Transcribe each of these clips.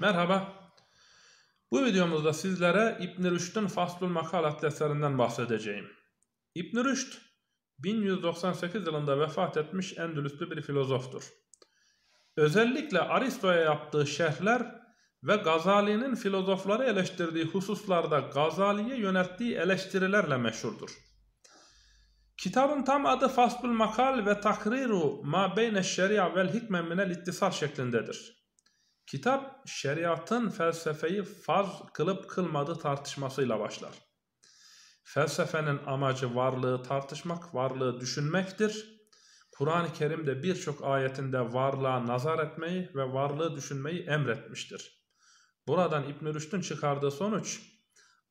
Merhaba. Bu videomuzda sizlere İbn Rüşd'ün Faslul Makalat eserinden bahsedeceğim. İbn Rüşd 1198 yılında vefat etmiş Endülüslü bir filozoftur. Özellikle Aristo'ya yaptığı şerhler ve Gazali'nin filozofları eleştirdiği hususlarda Gazali'ye yönelttiği eleştirilerle meşhurdur. Kitabın tam adı Faslul Makal ve Takriru Ma Beyne Şeria vel Hikme Minel İttisal şeklindedir. Kitap şeriatın felsefeyi farz kılıp kılmadığı tartışmasıyla başlar. Felsefenin amacı varlığı tartışmak, varlığı düşünmektir. Kur'an-ı Kerim'de birçok ayetinde varlığa nazar etmeyi ve varlığı düşünmeyi emretmiştir. Buradan İbn Rüşd'ün çıkardığı sonuç,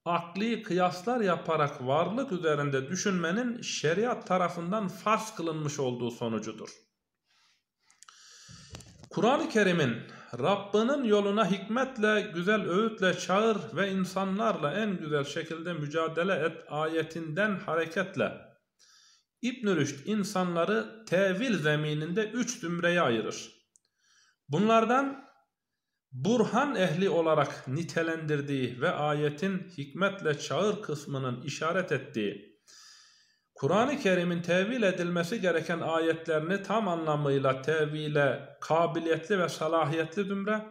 akli kıyaslar yaparak varlık üzerinde düşünmenin şeriat tarafından farz kılınmış olduğu sonucudur. Kur'an-ı Kerim'in Rabbinin yoluna hikmetle, güzel öğütle çağır ve insanlarla en güzel şekilde mücadele et ayetinden hareketle. i̇bn Rüşd insanları tevil zemininde üç zümreye ayırır. Bunlardan Burhan ehli olarak nitelendirdiği ve ayetin hikmetle çağır kısmının işaret ettiği Kur'an-ı Kerim'in tevil edilmesi gereken ayetlerini tam anlamıyla tevile kabiliyetli ve salahiyetli dümre,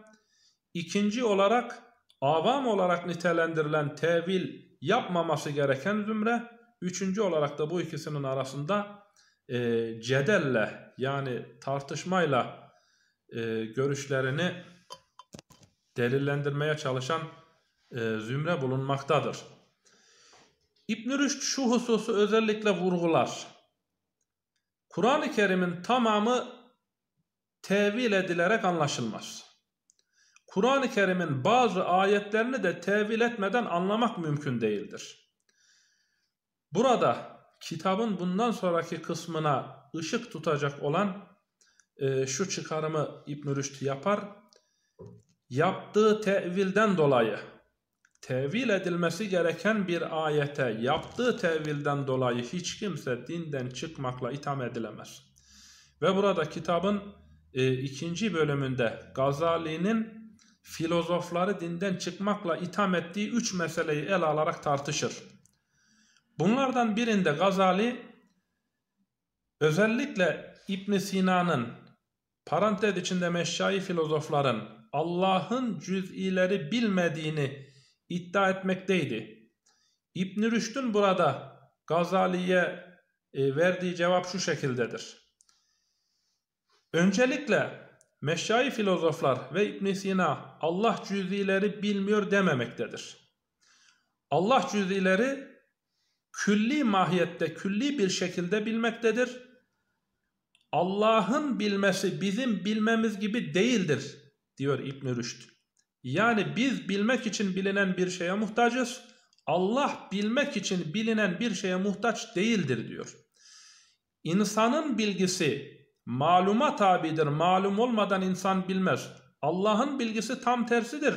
ikinci olarak avam olarak nitelendirilen tevil yapmaması gereken zümre, üçüncü olarak da bu ikisinin arasında e, cedelle yani tartışmayla e, görüşlerini delillendirmeye çalışan e, zümre bulunmaktadır. İbn-i Rüşd şu hususu özellikle vurgular. Kur'an-ı Kerim'in tamamı tevil edilerek anlaşılmaz. Kur'an-ı Kerim'in bazı ayetlerini de tevil etmeden anlamak mümkün değildir. Burada kitabın bundan sonraki kısmına ışık tutacak olan e, şu çıkarımı İbn-i Rüşd yapar. Yaptığı tevilden dolayı tevil edilmesi gereken bir ayete yaptığı tevilden dolayı hiç kimse dinden çıkmakla itham edilemez. Ve burada kitabın e, ikinci bölümünde Gazali'nin filozofları dinden çıkmakla itham ettiği üç meseleyi ele alarak tartışır. Bunlardan birinde Gazali özellikle İbn Sina'nın parantez içinde meşşai filozofların Allah'ın cüz'ileri bilmediğini iddia etmekteydi. İbn Rüşd'ün burada Gazali'ye e, verdiği cevap şu şekildedir. Öncelikle meşayi filozoflar ve İbn Sina Allah cüzileri bilmiyor dememektedir. Allah cüzileri külli mahiyette, külli bir şekilde bilmektedir. Allah'ın bilmesi bizim bilmemiz gibi değildir diyor İbn Rüşd. Yani biz bilmek için bilinen bir şeye muhtacız. Allah bilmek için bilinen bir şeye muhtaç değildir diyor. İnsanın bilgisi maluma tabidir. Malum olmadan insan bilmez. Allah'ın bilgisi tam tersidir.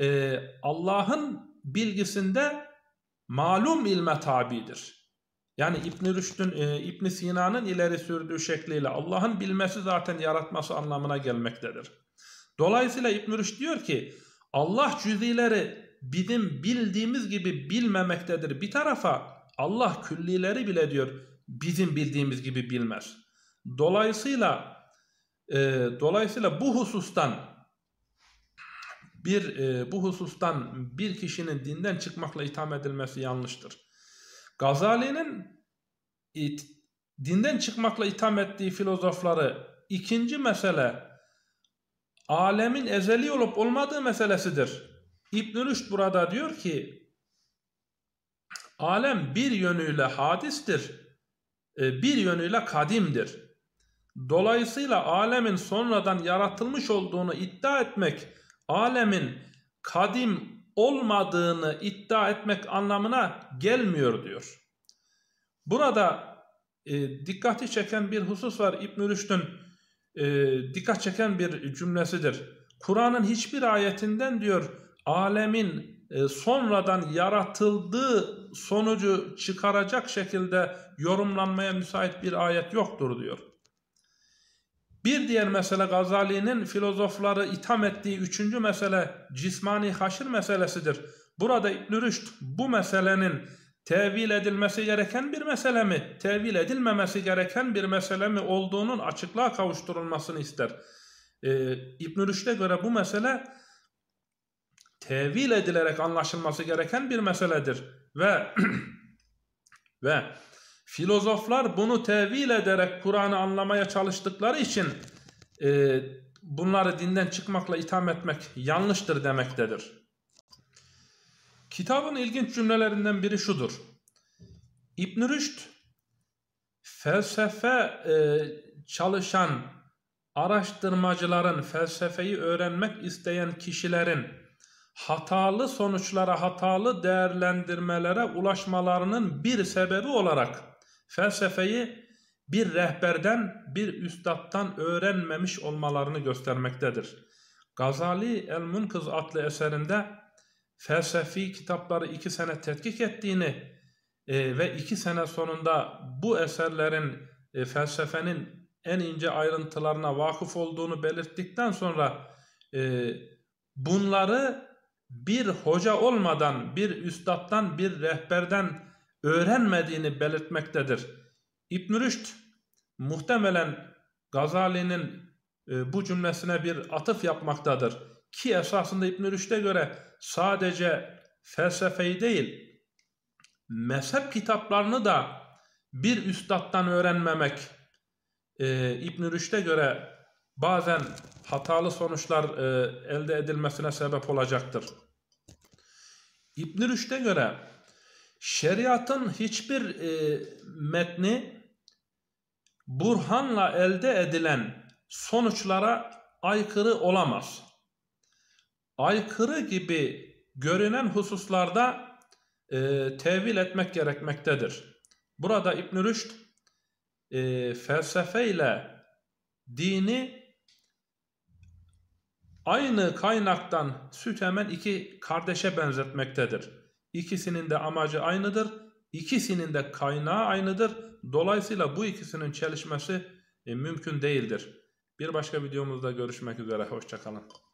Ee, Allah'ın bilgisinde malum ilme tabidir. Yani İbn Rüşd'ün e, İbn Sina'nın ileri sürdüğü şekliyle Allah'ın bilmesi zaten yaratması anlamına gelmektedir. Dolayısıyla İbn Rüşd diyor ki Allah cüzileri bizim bildiğimiz gibi bilmemektedir bir tarafa. Allah küllileri bile diyor bizim bildiğimiz gibi bilmez. Dolayısıyla e, dolayısıyla bu husustan bir e, bu husustan bir kişinin dinden çıkmakla itham edilmesi yanlıştır. Gazali'nin it, dinden çıkmakla itham ettiği filozofları ikinci mesele alemin ezeli olup olmadığı meselesidir. İbn-i Rüşd burada diyor ki alem bir yönüyle hadistir, e, bir yönüyle kadimdir. Dolayısıyla alemin sonradan yaratılmış olduğunu iddia etmek, alemin kadim olmadığını iddia etmek anlamına gelmiyor diyor. Burada e, dikkati çeken bir husus var İbn-i Rüşd'ün e, dikkat çeken bir cümlesidir. Kur'an'ın hiçbir ayetinden diyor alemin e, sonradan yaratıldığı sonucu çıkaracak şekilde yorumlanmaya müsait bir ayet yoktur diyor. Bir diğer mesele Gazali'nin filozofları itham ettiği üçüncü mesele cismani haşir meselesidir. Burada İbn Rüşd bu meselenin tevil edilmesi gereken bir mesele mi, tevil edilmemesi gereken bir mesele mi olduğunun açıklığa kavuşturulmasını ister. Ee, İbn-i Rüşd'e göre bu mesele tevil edilerek anlaşılması gereken bir meseledir. Ve ve filozoflar bunu tevil ederek Kur'an'ı anlamaya çalıştıkları için e, bunları dinden çıkmakla itham etmek yanlıştır demektedir. Kitabın ilginç cümlelerinden biri şudur. İbn Rüşd felsefe e, çalışan araştırmacıların, felsefeyi öğrenmek isteyen kişilerin hatalı sonuçlara, hatalı değerlendirmelere ulaşmalarının bir sebebi olarak felsefeyi bir rehberden, bir üstattan öğrenmemiş olmalarını göstermektedir. Gazali El-Munkız adlı eserinde felsefi kitapları iki sene tetkik ettiğini e, ve iki sene sonunda bu eserlerin e, felsefenin en ince ayrıntılarına vakıf olduğunu belirttikten sonra e, bunları bir hoca olmadan, bir üstattan, bir rehberden öğrenmediğini belirtmektedir. ibn Rüşd muhtemelen Gazali'nin e, bu cümlesine bir atıf yapmaktadır. Ki esasında İbn-i Rüşd'e göre sadece felsefeyi değil, mezhep kitaplarını da bir üstattan öğrenmemek e, İbn-i Rüşd'e göre bazen hatalı sonuçlar e, elde edilmesine sebep olacaktır. İbn-i Rüşd'e göre şeriatın hiçbir e, metni burhanla elde edilen sonuçlara aykırı olamaz aykırı gibi görünen hususlarda e, tevil etmek gerekmektedir. Burada İbn-i Rüşd e, felsefeyle dini aynı kaynaktan süt hemen iki kardeşe benzetmektedir. İkisinin de amacı aynıdır. İkisinin de kaynağı aynıdır. Dolayısıyla bu ikisinin çelişmesi e, mümkün değildir. Bir başka videomuzda görüşmek üzere. Hoşçakalın.